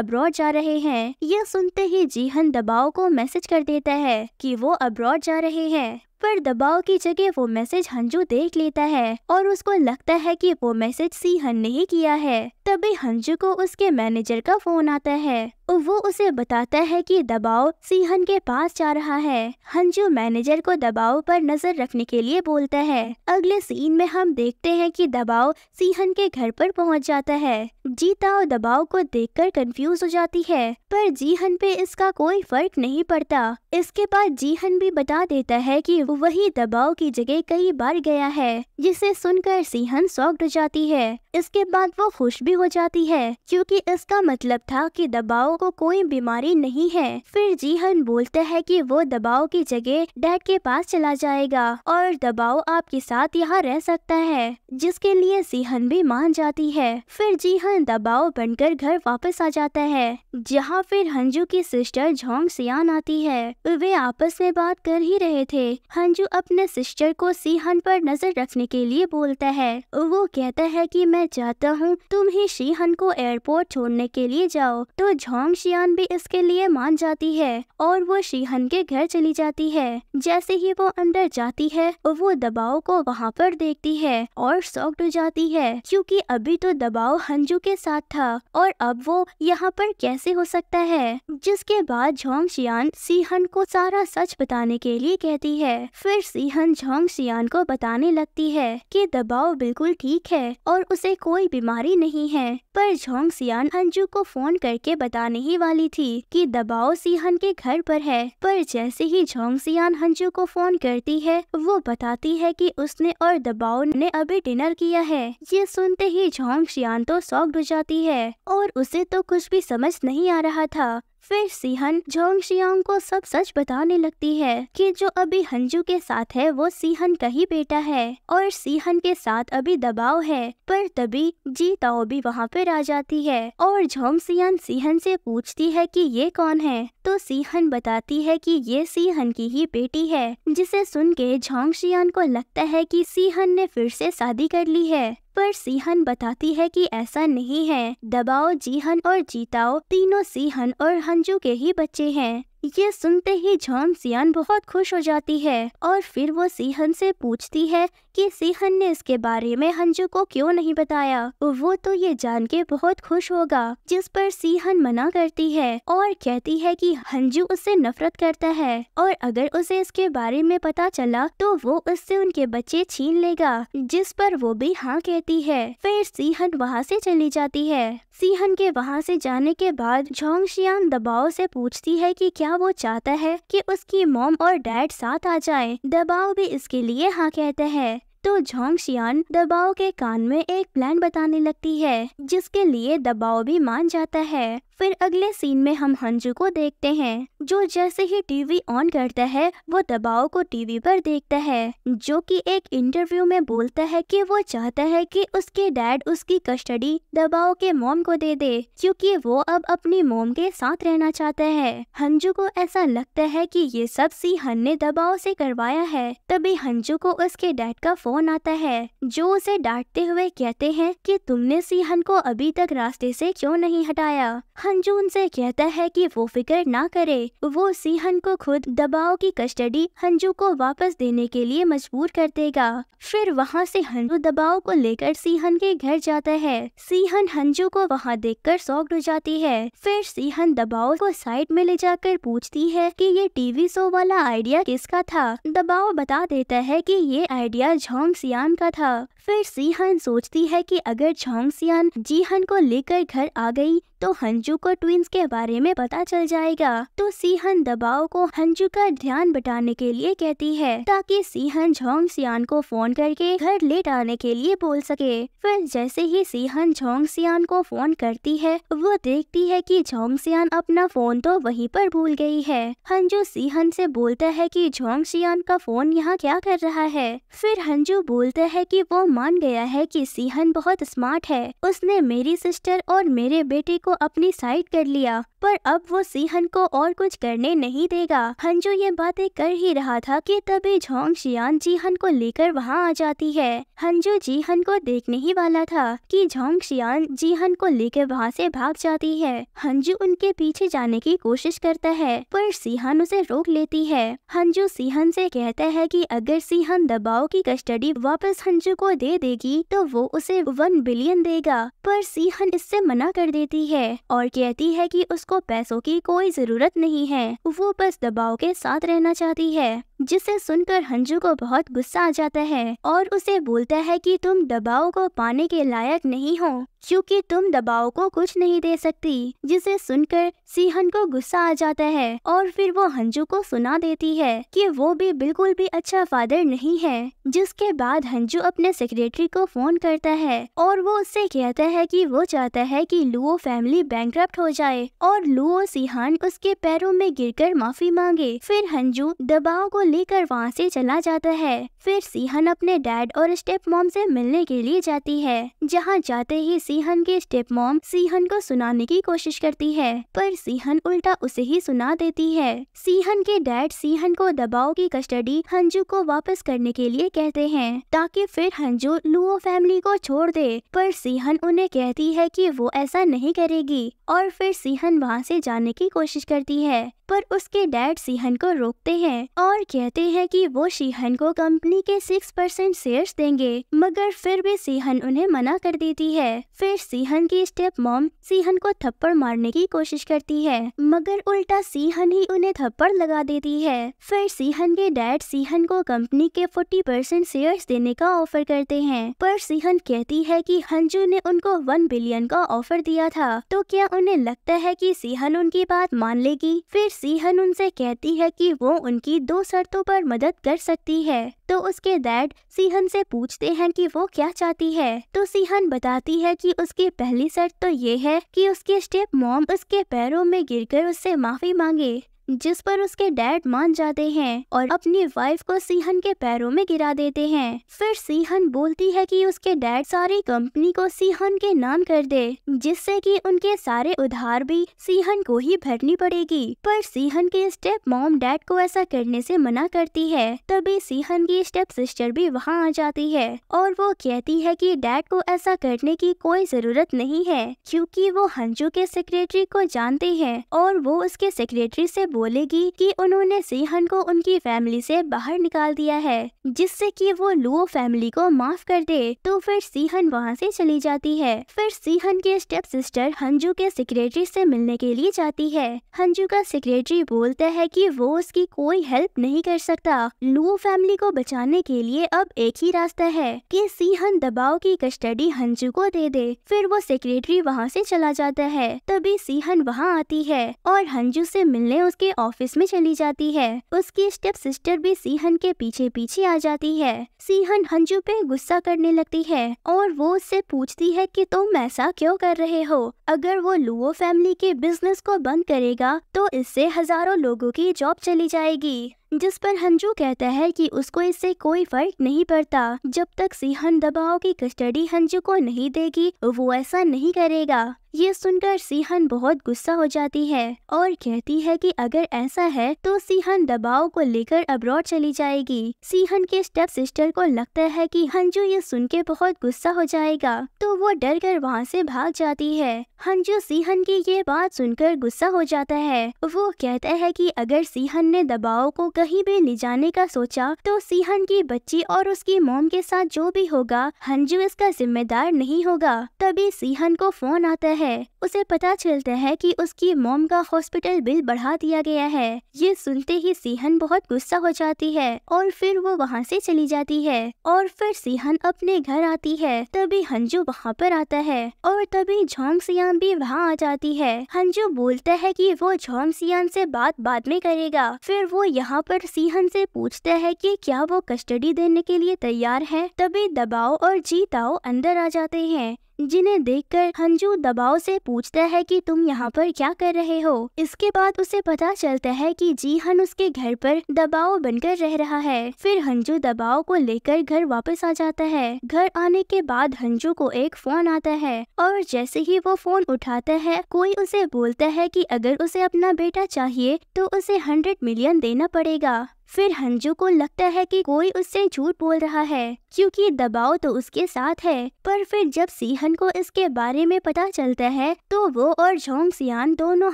अब्रॉड जा रहे हैं यह सुनते ही जीहन दबाव को मैसेज कर देता है कि वो अब्रॉड जा रहे हैं पर दबाव की जगह वो मैसेज हंजू देख लेता है और उसको लगता है कि वो मैसेज सीहन ने ही किया है तभी हंजू को उसके मैनेजर का फोन आता है और वो उसे बताता है कि दबाव सीहन के पास जा रहा है हंजू मैनेजर को दबाव पर नजर रखने के लिए बोलता है अगले सीन में हम देखते हैं कि दबाव सीहन के घर पर पहुंच जाता है जीता और दबाव को देखकर कंफ्यूज हो जाती है पर जीहन पे इसका कोई फर्क नहीं पड़ता इसके बाद जीहन भी बता देता है कि वो वही दबाव की जगह कई बार गया है जिसे सुनकर सिंहन हो जाती है इसके बाद वो खुश भी हो जाती है क्योंकि इसका मतलब था कि दबाव को कोई बीमारी नहीं है फिर जीहन बोलता है कि वो दबाव की जगह डैड के पास चला जाएगा और दबाव आपके साथ यहाँ रह सकता है जिसके लिए सिहन भी मान जाती है फिर जीहन दबाव बनकर घर वापस आ जाता है जहाँ फिर हंजू की सिस्टर झोंग सियान आती है वे आपस में बात कर ही रहे थे हंजू अपने सिस्टर को सीहन पर नजर रखने के लिए बोलता है वो कहता है कि मैं चाहता हूँ तुम ही सीहन को एयरपोर्ट छोड़ने के लिए जाओ तो झोंग शियान भी इसके लिए मान जाती है और वो सीहन के घर चली जाती है जैसे ही वो अंदर जाती है वो दबाव को वहाँ पर देखती है और सॉक्ट हो जाती है क्योंकि अभी तो दबाव हंजू के साथ था और अब वो यहाँ पर कैसे हो सकता है जिसके बाद झोंग शियान सीहन को सारा सच बताने के लिए कहती है फिर सीहन झोंग सियान को बताने लगती है कि दबाव बिल्कुल ठीक है और उसे कोई बीमारी नहीं है पर झोंग सियान अंजू को फोन करके बताने ही वाली थी कि दबाव सीहन के घर पर है पर जैसे ही झोंग सियान हंजू को फोन करती है वो बताती है कि उसने और दबाव ने अभी डिनर किया है ये सुनते ही झोंग सियान तो सॉफ्ट हो जाती है और उसे तो कुछ भी समझ नहीं आ रहा था फिर सिहन शियांग को सब सच बताने लगती है कि जो अभी हंजू के साथ है वो सिहन का ही बेटा है और सिहन के साथ अभी दबाव है पर तभी जी ताओ भी वहाँ पर आ जाती है और सियान सिहन से पूछती है कि ये कौन है तो सिहन बताती है कि ये सिहन की ही बेटी है जिसे सुन के झोंग शियान को लगता है कि सिहन ने फिर से शादी कर ली है पर सीहन बताती है कि ऐसा नहीं है दबाओ जीहन और जीताओ तीनों सीहन और हंजू के ही बच्चे हैं ये सुनते ही जॉन सियान बहुत खुश हो जाती है और फिर वो सीहन से पूछती है कि सीहन ने इसके बारे में हंजू को क्यों नहीं बताया वो तो ये जान के बहुत खुश होगा जिस पर सीहन मना करती है और कहती है कि हंजू उससे नफरत करता है और अगर उसे इसके बारे में पता चला तो वो उससे उनके बच्चे छीन लेगा जिस पर वो भी हाँ कहती है फिर सीहन वहाँ से चली जाती है सीहन के वहाँ से जाने के बाद झोंग शियान दबाव से पूछती है कि क्या अब वो चाहता है कि उसकी मॉम और डैड साथ आ जाए दबाव भी इसके लिए हाँ कहता है तो झोंग शियान दबाव के कान में एक प्लान बताने लगती है जिसके लिए दबाव भी मान जाता है फिर अगले सीन में हम हंजू को देखते हैं जो जैसे ही टीवी ऑन करता है वो दबाव को टीवी पर देखता है जो कि एक इंटरव्यू में बोलता है कि वो चाहता है कि उसके डैड उसकी कस्टडी दबाव के मोम को दे दे क्योंकि वो अब अपनी मोम के साथ रहना चाहता है हंजू को ऐसा लगता है कि ये सब सीहन ने दबाव से करवाया है तभी हंजू को उसके डैड का फोन आता है जो उसे डांटते हुए कहते हैं कि तुमने सीहन को अभी तक रास्ते से क्यों नहीं हटाया सोहन जो उनसे कहता है कि वो फिक्र ना करे वो सीहन को खुद दबाव की कस्टडी हंजू को वापस देने के लिए मजबूर कर देगा फिर वहाँ से हंजू दबाव को लेकर सीहन के घर जाता है सीहन हंजू को वहाँ देखकर सौग हो जाती है फिर सीहन दबाव को साइड में ले जाकर पूछती है कि ये टीवी शो वाला आइडिया किसका था दबाव बता देता है कि ये आइडिया झोंग सियान का था फिर सीहन सोचती है कि अगर झोंग सियान जीहन को लेकर घर आ गई तो हंजू को ट्विंस के बारे में पता चल जाएगा तो सीहन दबाव को हंजू का ध्यान बटाने के लिए कहती है ताकि सीहन झोंग सियान को फोन करके घर लेट आने के लिए बोल सके फिर जैसे ही सीहन झोंग सियान को फोन करती है वो देखती है कि झोंग सियान अपना फोन तो वहीं पर भूल गई है हंजू सीहन से बोलता है कि झोंग सियान का फोन यहाँ क्या कर रहा है फिर हंजू बोलता है कि वो मान गया है कि सीहन बहुत स्मार्ट है उसने मेरी सिस्टर और मेरे बेटे को अपनी साइड कर लिया पर अब वो सीहन को और कुछ करने नहीं देगा हंजू ये बातें कर ही रहा था कि तभी झोंग शियान जीहन को लेकर वहाँ आ जाती है हंजू जीहन को देखने ही वाला था कि झोंग शियान जीहन को लेकर वहाँ से भाग जाती है हंजू उनके पीछे जाने की कोशिश करता है पर सिहन उसे रोक लेती है हंजू सिहन से कहता है कि अगर सिहन दबाव की कस्टडी वापस हंजू को दे देगी तो वो उसे वन बिलियन देगा पर सिहन इससे मना कर देती है और कहती है कि उसको को पैसों की कोई जरूरत नहीं है वो बस दबाव के साथ रहना चाहती है जिसे सुनकर हंजू को बहुत गुस्सा आ जाता है और उसे बोलता है कि तुम दबाव को पाने के लायक नहीं हो क्योंकि तुम दबाव को कुछ नहीं दे सकती जिसे सुनकर सीहन को गुस्सा आ जाता है और फिर वो हंजू को सुना देती है कि वो भी बिल्कुल भी अच्छा फादर नहीं है जिसके बाद हंजू अपने सेक्रेटरी को फोन करता है और वो उससे कहता है कि वो चाहता है कि लुओ फैमिली बैंक हो जाए और लुओ सीहन उसके पैरों में गिरकर माफी मांगे फिर हंजू दबाव को लेकर वहाँ से चला जाता है फिर सीहन अपने डैड और स्टेप मॉम से मिलने के लिए जाती है जहाँ जाते ही सीहन के स्टेप मॉम सीहन को सुनाने की कोशिश करती है पर सीहन उल्टा उसे ही सुना देती है सीहन के डैड सीहन को दबाव की कस्टडी हंजू को वापस करने के लिए कहते हैं ताकि फिर हंजू लुओ फैमिली को छोड़ दे पर सीहन उन्हें कहती है कि वो ऐसा नहीं करेगी और फिर सीहन वहाँ से जाने की कोशिश करती है पर उसके डैड सीहन को रोकते हैं और कहते हैं कि वो सीहन को कंपनी के सिक्स परसेंट शेयर देंगे मगर फिर भी सीहन उन्हें मना कर देती है फिर सीहन की स्टेप मॉम सीहन को थप्पड़ मारने की कोशिश करती है मगर उल्टा सीहन ही उन्हें थप्पड़ लगा देती है फिर सीहन के डैड सीहन को कंपनी के फोर्टी परसेंट शेयर देने का ऑफर करते हैं पर सीहन कहती है कि हंजू ने उनको वन बिलियन का ऑफर दिया था तो क्या उन्हें लगता है कि सीहन उनकी बात मान लेगी फिर सीहन उनसे कहती है कि वो उनकी दो शर्तों पर मदद कर सकती है तो उसके डैड सीहन से पूछते हैं कि वो क्या चाहती है तो सीहन बताती है कि उसकी पहली शर्त तो ये है कि उसके स्टेप मॉम उसके पैरों में गिरकर उससे माफी मांगे जिस पर उसके डैड मान जाते हैं और अपनी वाइफ को सीहन के पैरों में गिरा देते हैं फिर सीहन बोलती है कि उसके डैड सारी कंपनी को सीहन के नाम कर दे जिससे कि उनके सारे उधार भी सीहन को ही भरनी पड़ेगी पर सीहन के स्टेप मॉम डैड को ऐसा करने से मना करती है तभी सीहन की स्टेप सिस्टर भी वहाँ आ जाती है और वो कहती है की डैड को ऐसा करने की कोई जरूरत नहीं है क्यूँकी वो हंजू के सेक्रेटरी को जानते हैं और वो उसके सेक्रेटरी से बोलेगी कि उन्होंने सिहन को उनकी फैमिली से बाहर निकाल दिया है जिससे कि वो लुओ फैमिली को माफ कर दे तो फिर सीहन वहाँ से चली जाती है फिर सीहन के स्टेप सिस्टर हंजू के सेक्रेटरी से मिलने के लिए जाती है हंजू का सेक्रेटरी बोलता है कि वो उसकी कोई हेल्प नहीं कर सकता लुओ फैमिली को बचाने के लिए अब एक ही रास्ता है कि सीहन दबाव की कस्टडी हंजू को दे दे फिर वो सेक्रेटरी वहाँ से चला जाता है तभी सीहन वहाँ आती है और हंजू से मिलने उसके के ऑफिस में चली जाती है उसकी स्टेप सिस्टर भी सीहन के पीछे पीछे आ जाती है सीहन हंजू पे गुस्सा करने लगती है और वो उससे पूछती है कि तुम ऐसा क्यों कर रहे हो अगर वो लुओ फैमिली के बिजनेस को बंद करेगा तो इससे हजारों लोगों की जॉब चली जाएगी जिस पर हंजू कहता है कि उसको इससे कोई फर्क नहीं पड़ता जब तक सीहन दबाव की कस्टडी हंजू को नहीं देगी वो ऐसा नहीं करेगा ये सुनकर सीहन बहुत गुस्सा हो जाती है और कहती है कि अगर ऐसा है तो सीहन दबाव को लेकर अब्रॉड चली जाएगी सीहन के स्टेप सिस्टर को लगता है कि हंजू ये सुन के बहुत गुस्सा हो जाएगा तो वो डर कर वहाँ से भाग जाती है हंजू सीहन की ये बात सुनकर गुस्सा हो जाता है वो कहता है कि अगर सीहन ने दबाव को कहीं भी ले जाने का सोचा तो सीहन की बच्ची और उसकी मोम के साथ जो भी होगा हंजू इसका जिम्मेदार नहीं होगा तभी सीहन को फोन आता है है उसे पता चलता है कि उसकी मोम का हॉस्पिटल बिल बढ़ा दिया गया है ये सुनते ही सीहन बहुत गुस्सा हो जाती है और फिर वो वहाँ से चली जाती है और फिर सीहन अपने घर आती है तभी हंजू वहाँ पर आता है और तभी झोंग सियान भी वहाँ आ जाती है हंजू बोलता है की वो झोंग सियान से बात बाद में करेगा फिर वो यहाँ पर सीहन से पूछता है की क्या वो कस्टडी देने के लिए तैयार है तभी दबाओ और जीताओ अंदर आ जाते हैं जिन्हें देखकर हंजू दबाव से पूछ पूछता है कि तुम यहाँ पर क्या कर रहे हो इसके बाद उसे पता चलता है कि जीहन उसके घर पर दबाव बनकर रह रहा है फिर हंजू दबाव को लेकर घर वापस आ जाता है घर आने के बाद हंजू को एक फोन आता है और जैसे ही वो फोन उठाता है कोई उसे बोलता है कि अगर उसे अपना बेटा चाहिए तो उसे हंड्रेड मिलियन देना पड़ेगा फिर हंजू को लगता है कि कोई उससे झूठ बोल रहा है क्योंकि दबाव तो उसके साथ है पर फिर जब सीहन को इसके बारे में पता चलता है तो वो और झोंग सियान दोनों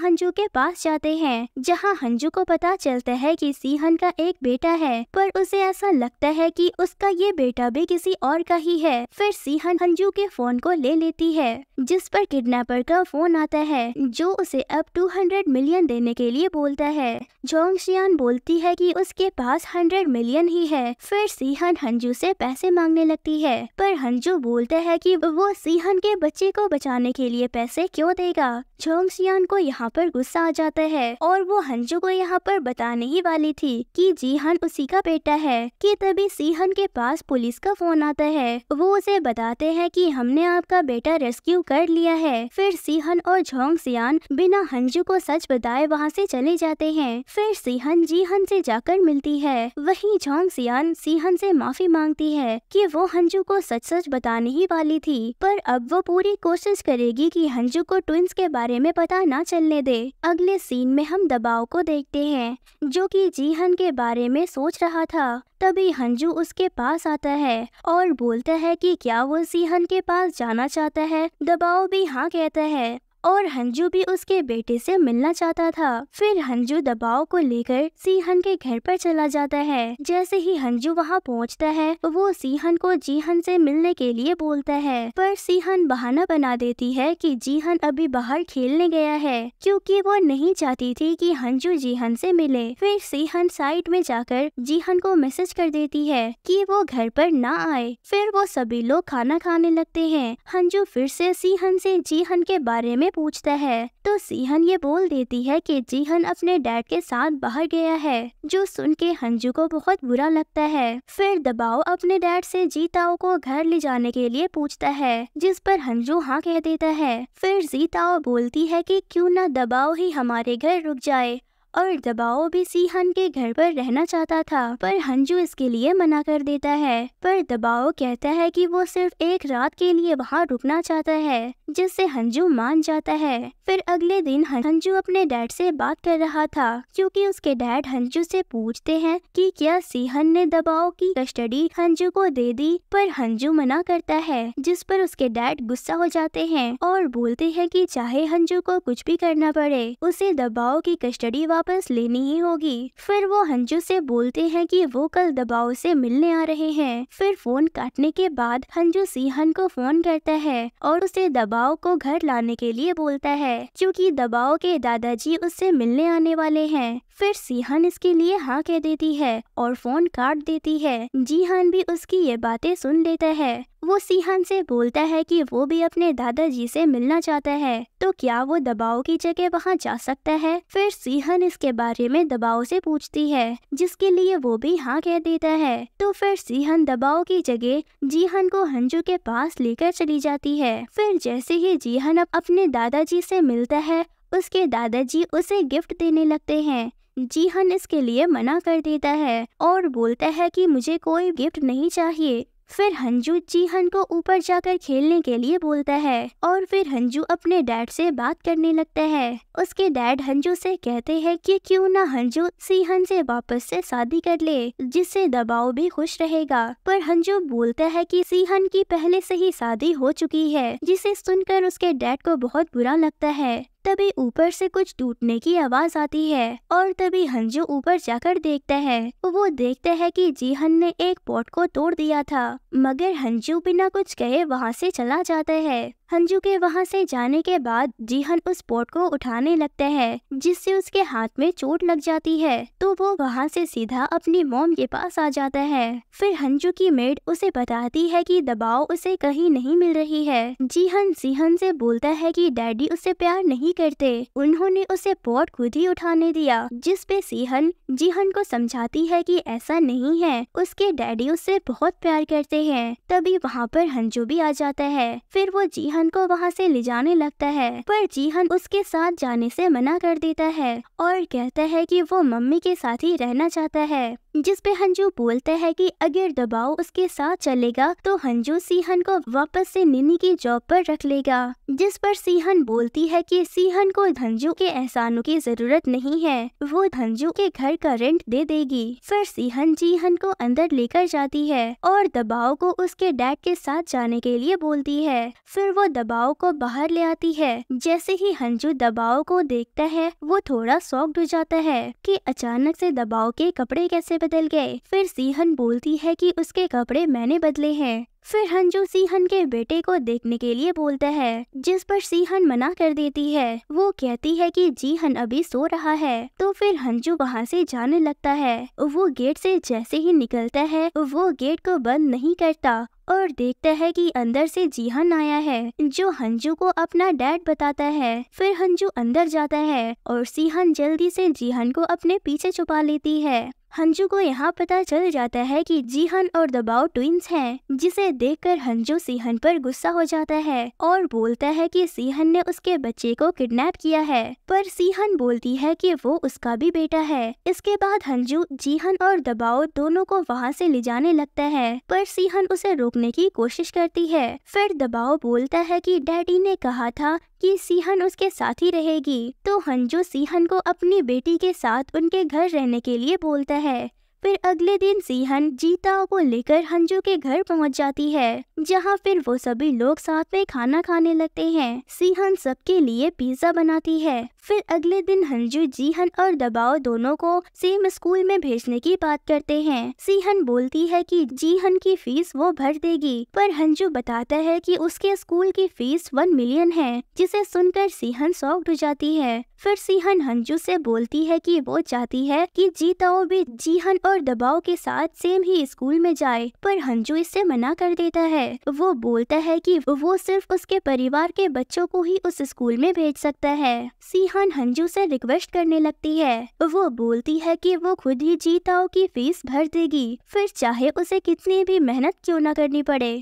हंजू के पास जाते हैं जहाँ हंजू को पता चलता है कि सीहन का एक बेटा है पर उसे ऐसा लगता है कि उसका ये बेटा भी किसी और का ही है फिर सीहन हंजू के फोन को ले लेती है जिस पर किडनैपर का फोन आता है जो उसे अब 200 मिलियन देने के लिए बोलता है झोंग सियान बोलती है कि उसके पास 100 मिलियन ही है फिर सीहन हंजू से पैसे मांगने लगती है पर हंजू बोलता है कि वो सीहन के बच्चे को बचाने के लिए पैसे क्यों देगा सियान को यहाँ पर गुस्सा आ जाता है और वो हंजू को यहाँ पर बताने ही वाली थी कि जीहन उसी का बेटा है कि तभी सीहन के पास पुलिस का फोन आता है वो उसे बताते हैं कि हमने आपका बेटा रेस्क्यू कर लिया है फिर सीहन और सियान बिना हंजू को सच बताए वहाँ से चले जाते हैं फिर सीहन जीहन से जाकर मिलती है वही झोंग सियान सीहन से माफी मांगती है है कि वो हंजू को सच सच बताने ही वाली थी पर अब वो पूरी कोशिश करेगी कि हंजू को ट्विंस के बारे में पता ना चलने दे अगले सीन में हम दबाव को देखते हैं जो कि जीहन के बारे में सोच रहा था तभी हंजू उसके पास आता है और बोलता है कि क्या वो सीहन के पास जाना चाहता है दबाव भी हाँ कहता है और हंजू भी उसके बेटे से मिलना चाहता था फिर हंजू दबाव को लेकर सीहन के घर पर चला जाता है जैसे ही हंजू वहाँ पहुँचता है वो सीहन को जीहन से मिलने के लिए बोलता है पर सीहन बहाना बना देती है कि जीहन अभी बाहर खेलने गया है क्योंकि वो नहीं चाहती थी कि हंजू जीहन से मिले फिर सीहन साइड में जाकर जीहन को मैसेज कर देती है कि वो घर पर ना आए फिर वो सभी लोग खाना खाने लगते हैं हंजू फिर से सीहन से जीहन के बारे में पूछता है तो सीहन ये बोल देती है कि जीहन अपने डैड के साथ बाहर गया है जो सुन के हंजू को बहुत बुरा लगता है फिर दबाव अपने डैड से जीताओ को घर ले जाने के लिए पूछता है जिस पर हंजू हाँ कह देता है फिर जीताओ बोलती है कि क्यों ना दबाव ही हमारे घर रुक जाए और दबाओ भी सीहन के घर पर रहना चाहता था पर हंजू इसके लिए मना कर देता है पर दबाओ कहता है कि वो सिर्फ एक रात के लिए वहाँ रुकना चाहता है जिससे हंजू मान जाता है फिर अगले दिन हंजू अपने डैड से बात कर रहा था क्योंकि उसके डैड हंजू से पूछते हैं कि क्या सीहन ने दबाओ की कस्टडी हंजू को दे दी पर हंजू मना करता है जिस पर उसके डैड गुस्सा हो जाते हैं और बोलते हैं कि चाहे हंजू को कुछ भी करना पड़े उसे दबाओ की कस्टडी वापस लेनी ही होगी फिर वो हंजू से बोलते हैं कि वो कल दबाव से मिलने आ रहे हैं फिर फोन काटने के बाद हंजू सीहन को फोन करता है और उसे दबाव को घर लाने के लिए बोलता है क्योंकि दबाव के दादाजी उससे मिलने आने वाले हैं फिर सीहन इसके लिए हाँ कह देती है और फोन काट देती है जीहान भी उसकी ये बातें सुन लेता है वो सीहान से बोलता है कि वो भी अपने दादाजी से मिलना चाहता है तो क्या वो दबाव की जगह वहाँ जा सकता है फिर सीहन इसके बारे में दबाव से पूछती है जिसके लिए वो भी हाँ कह देता है तो फिर सीहन दबाव की जगह जीहन को हंजू के पास लेकर चली जाती है फिर जैसे ही जीहन अब अपने दादाजी से मिलता है उसके दादाजी उसे गिफ्ट देने लगते हैं जीहन इसके लिए मना कर देता है और बोलता है कि मुझे कोई गिफ्ट नहीं चाहिए फिर हंजू चीहन को ऊपर जाकर खेलने के लिए बोलता है और फिर हंजू अपने डैड से बात करने लगता है उसके डैड हंजू से कहते हैं कि क्यों ना हंजू सीहन से वापस से शादी कर ले जिससे दबाव भी खुश रहेगा पर हंजू बोलता है कि सीहन की पहले से ही शादी हो चुकी है जिसे सुनकर उसके डैड को बहुत बुरा लगता है तभी ऊपर से कुछ टूटने की आवाज आती है और तभी हंजू ऊपर जाकर देखता है वो देखता है कि जीहन ने एक पॉट को तोड़ दिया था मगर हंजू बिना कुछ कहे वहाँ से चला जाता है हंजू के वहाँ से जाने के बाद जीहन उस पॉट को उठाने लगता है जिससे उसके हाथ में चोट लग जाती है तो वो वहाँ से सीधा अपनी मोम के पास आ जाता है फिर हंजू की मेड उसे बताती है कि दबाव उसे कहीं नहीं मिल रही है जीहन जीहन से बोलता है कि डैडी उसे प्यार नहीं नहीं करते उन्होंने उसे पॉट खुद ही उठाने दिया जिसपे सीहन जीहन को समझाती है कि ऐसा नहीं है उसके डैडी उससे बहुत प्यार करते हैं तभी वहाँ पर हंजू भी आ जाता है फिर वो जीहन को वहाँ से ले जाने लगता है पर जीहन उसके साथ जाने से मना कर देता है और कहता है कि वो मम्मी के साथ ही रहना चाहता है जिसपे हंजू बोलता है कि अगर दबाव उसके साथ चलेगा तो हंजू सीहन को वापस से निनी की जॉब पर रख लेगा जिस पर सीहन बोलती है कि सीहन को धंजू के एहसानों की जरूरत नहीं है वो धंजू के घर का रेंट दे देगी फिर सीहन जीहन को अंदर लेकर जाती है और दबाव को उसके डैड के साथ जाने के लिए बोलती है फिर वो दबाव को बाहर ले आती है जैसे ही हंजू दबाव को देखता है वो थोड़ा सॉफ्ट हो जाता है की अचानक से दबाव के कपड़े कैसे बदल गए फिर सीहन बोलती है कि उसके कपड़े मैंने बदले हैं फिर हंजू सीहन के बेटे को देखने के लिए बोलता है जिस पर सीहन मना कर देती है वो कहती है कि जीहन अभी सो रहा है तो फिर हंजू वहाँ से जाने लगता है वो गेट से जैसे ही निकलता है वो गेट को बंद नहीं करता और देखता है कि अंदर से जीहन आया है जो हंजू को अपना डैड बताता है फिर हंजू अंदर जाता है और सीहन जल्दी से जीहन को अपने पीछे छुपा लेती है हंजू को यहाँ पता चल जाता है कि जीहन और दबाव ट्विंस हैं, जिसे देखकर हंजू सीहन पर गुस्सा हो जाता है और बोलता है कि सीहन ने उसके बच्चे को किडनैप किया है पर सीहन बोलती है कि वो उसका भी बेटा है इसके बाद हंजू जीहन और दबाव दोनों को वहाँ से ले जाने लगता है पर सीहन उसे रोकने देखने की कोशिश करती है फिर दबाव बोलता है कि डैडी ने कहा था कि सीहन उसके साथ ही रहेगी तो हंजू सीहन को अपनी बेटी के साथ उनके घर रहने के लिए बोलता है फिर अगले दिन सीहन जीता को लेकर हंजू के घर पहुंच जाती है जहां फिर वो सभी लोग साथ में खाना खाने लगते हैं सीहन सबके लिए पिज्जा बनाती है फिर अगले दिन हंजू जीहन और दबाओ दोनों को सेम स्कूल में भेजने की बात करते हैं सीहन बोलती है कि जीहन की फीस वो भर देगी पर हंजू बताता है कि उसके स्कूल की फीस वन मिलियन है जिसे सुनकर सीहन सॉफ्ट हो जाती है फिर सीहन हंजू से बोलती है कि वो चाहती है कि जीताओ भी जीहन और दबाव के साथ सेम ही स्कूल में जाए पर हंजू इससे मना कर देता है वो बोलता है कि वो सिर्फ उसके परिवार के बच्चों को ही उस स्कूल में भेज सकता है सीहन रेहान हंजू से रिक्वेस्ट करने लगती है वो बोलती है कि वो खुद ही जीताओ की फीस भर देगी फिर चाहे उसे कितनी भी मेहनत क्यों ना करनी पड़े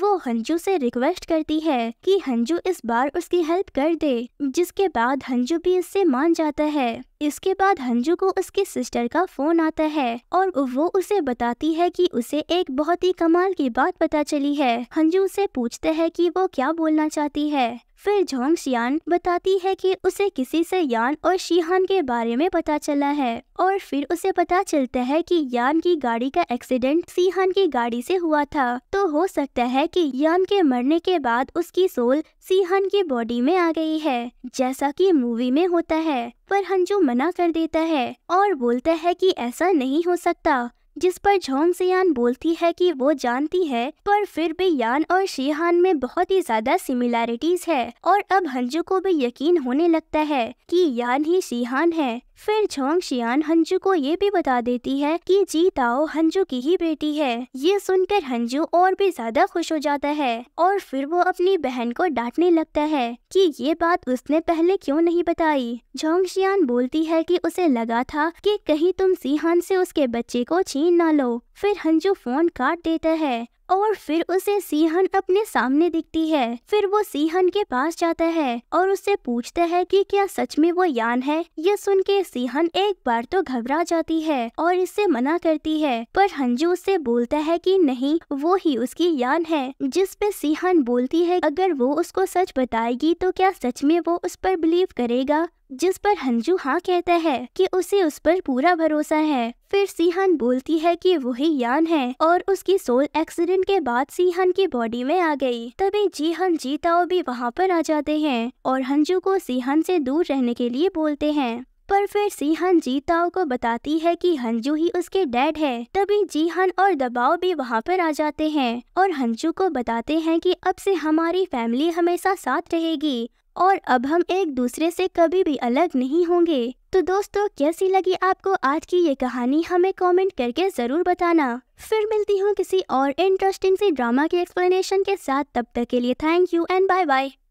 वो हंजू से रिक्वेस्ट करती है कि हंजू इस बार उसकी हेल्प कर दे जिसके बाद हंजू भी इससे मान जाता है इसके बाद हंजू को उसकी सिस्टर का फोन आता है और वो उसे बताती है कि उसे एक बहुत ही कमाल की बात पता चली है हंजू उसे पूछते हैं कि वो क्या बोलना चाहती है फिर जोंग सियान बताती है कि उसे किसी से यान और शीहान के बारे में पता चला है और फिर उसे पता चलता है कि यान की गाड़ी का एक्सीडेंट सीहान की गाड़ी से हुआ था तो हो सकता है कि यान के मरने के बाद उसकी सोल सीहान की बॉडी में आ गई है जैसा कि मूवी में होता है पर हंजू मना कर देता है और बोलता है कि ऐसा नहीं हो सकता जिस पर झोंग से यान बोलती है कि वो जानती है पर फिर भी यान और शेहान में बहुत ही ज्यादा सिमिलैरिटीज है और अब हंजू को भी यकीन होने लगता है कि यान ही शेहान है फिर झोंग शियान हंजू को ये भी बता देती है कि जी ताओ हंजू की ही बेटी है ये सुनकर हंजू और भी ज्यादा खुश हो जाता है और फिर वो अपनी बहन को डांटने लगता है कि ये बात उसने पहले क्यों नहीं बताई झोंग शियान बोलती है कि उसे लगा था कि कहीं तुम सीहान से उसके बच्चे को छीन ना लो फिर हंजू फोन काट देता है और फिर उसे सीहन अपने सामने दिखती है फिर वो सीहन के पास जाता है और उससे पूछता है कि क्या सच में वो यान है यह सुन के सीहन एक बार तो घबरा जाती है और इससे मना करती है पर हंजू उससे बोलता है कि नहीं वो ही उसकी यान है जिस पे सीहन बोलती है अगर वो उसको सच बताएगी तो क्या सच में वो उस पर बिलीव करेगा जिस पर हंजू हाँ कहता है कि उसे उस पर पूरा भरोसा है फिर सीहन बोलती है कि वही यान है और उसकी सोल एक्सीडेंट के बाद सीहन की बॉडी में आ गई तभी जीहन जीताओ भी वहाँ पर आ जाते हैं और हंजू को सीहन से दूर रहने के लिए बोलते हैं पर फिर सीहन जीताओ को बताती है कि हंजू ही उसके डैड है तभी जीहन और दबाव भी वहाँ पर आ जाते हैं और हंजू को बताते हैं कि अब से हमारी फैमिली हमेशा साथ रहेगी और अब हम एक दूसरे से कभी भी अलग नहीं होंगे तो दोस्तों कैसी लगी आपको आज की ये कहानी हमें कमेंट करके ज़रूर बताना फिर मिलती हूँ किसी और इंटरेस्टिंग सी ड्रामा के एक्सप्लेनेशन के साथ तब तक के लिए thank you and bye bye